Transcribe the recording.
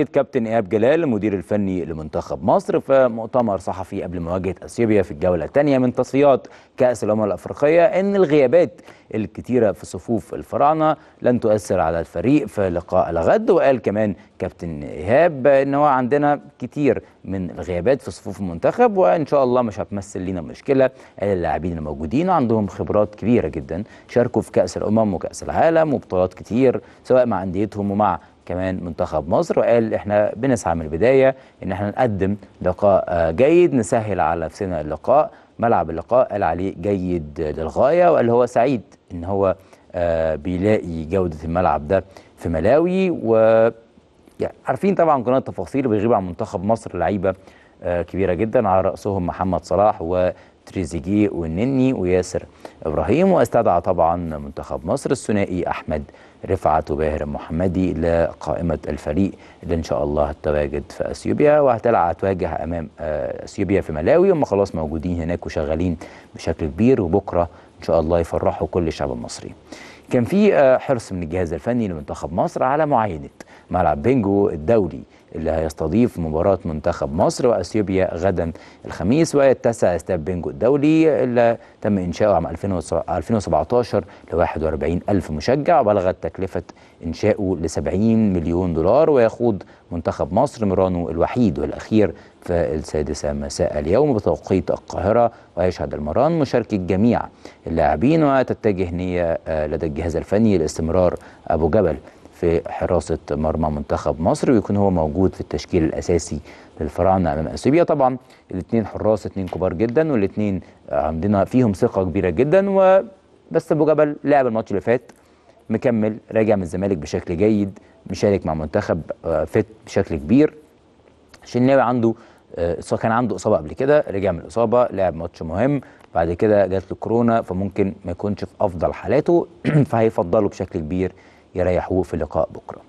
أكد كابتن إيهاب جلال المدير الفني لمنتخب مصر في مؤتمر صحفي قبل مواجهة أثيوبيا في الجولة الثانية من تصفيات كأس الأمم الأفريقية أن الغيابات الكثيره في صفوف الفراعنة لن تؤثر على الفريق في لقاء الغد وقال كمان كابتن إيهاب أن هو عندنا كتير من الغيابات في صفوف المنتخب وإن شاء الله مش هتمثل لينا مشكلة قال اللاعبين الموجودين عندهم خبرات كبيرة جدا شاركوا في كأس الأمم وكأس العالم وبطولات كتير سواء مع أنديتهم ومع كمان منتخب مصر وقال احنا بنسعى من البدايه ان احنا نقدم لقاء آه، جيد نسهل على نفسنا اللقاء ملعب اللقاء قال عليه جيد للغايه وقال هو سعيد ان هو آه، بيلاقي جوده الملعب ده في ملاوي و يعني عارفين طبعا قناه التفاصيل بيغيب عن منتخب مصر لعيبه آه، كبيره جدا على راسهم محمد صلاح و تريزيجيه والنني وياسر ابراهيم واستدعى طبعا منتخب مصر الثنائي احمد رفعت وباهر المحمدي لقائمه الفريق اللي ان شاء الله هتتواجد في اثيوبيا وهتلعب هتواجه امام آه، اثيوبيا في ملاوي هم خلاص موجودين هناك وشغالين بشكل كبير وبكره ان شاء الله يفرحوا كل الشعب المصري. كان في آه، حرص من الجهاز الفني لمنتخب مصر على معاينه ملعب بينجو الدولي اللي هيستضيف مباراة منتخب مصر وأثيوبيا غدا الخميس ويتسع استاد بينجو الدولي اللي تم إنشاؤه عام 2017 ل 41 ألف مشجع وبلغت تكلفة إنشاؤه ل 70 مليون دولار ويخوض منتخب مصر مرانه الوحيد والأخير في السادسة مساء اليوم بتوقيت القاهرة ويشهد المران مشاركة جميع اللاعبين وتتجه نية آه، لدى الجهاز الفني لاستمرار أبو جبل في حراسة مرمى منتخب مصر ويكون هو موجود في التشكيل الأساسي للفراعنة أمام أثيوبيا طبعا الاثنين حراس اثنين كبار جدا والاثنين عندنا فيهم ثقة كبيرة جدا وبس أبو جبل لعب الماتش اللي فات مكمل راجع من الزمالك بشكل جيد مشارك مع منتخب آه، فت بشكل كبير شناوي عنده آه، كان عنده اصابه قبل كده رجع من الاصابه لعب ماتش مهم بعد كده جات له كورونا فممكن ما يكونش في افضل حالاته فهيفضله بشكل كبير يريحوه في لقاء بكره